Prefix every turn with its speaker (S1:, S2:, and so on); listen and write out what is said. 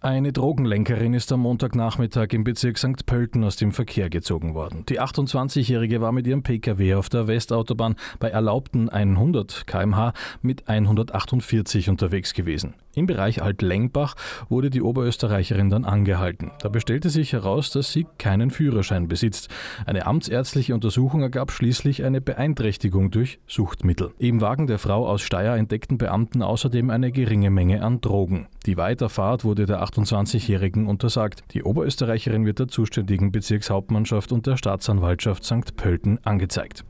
S1: Eine Drogenlenkerin ist am Montagnachmittag im Bezirk St. Pölten aus dem Verkehr gezogen worden. Die 28-Jährige war mit ihrem Pkw auf der Westautobahn bei erlaubten 100 km/h mit 148 unterwegs gewesen. Im Bereich Alt-Lengbach wurde die Oberösterreicherin dann angehalten. Da bestellte sich heraus, dass sie keinen Führerschein besitzt. Eine amtsärztliche Untersuchung ergab schließlich eine Beeinträchtigung durch Suchtmittel. Im Wagen der Frau aus Steyr entdeckten Beamten außerdem eine geringe Menge an Drogen. Die Weiterfahrt wurde der 28-Jährigen untersagt. Die Oberösterreicherin wird der zuständigen Bezirkshauptmannschaft und der Staatsanwaltschaft St. Pölten angezeigt.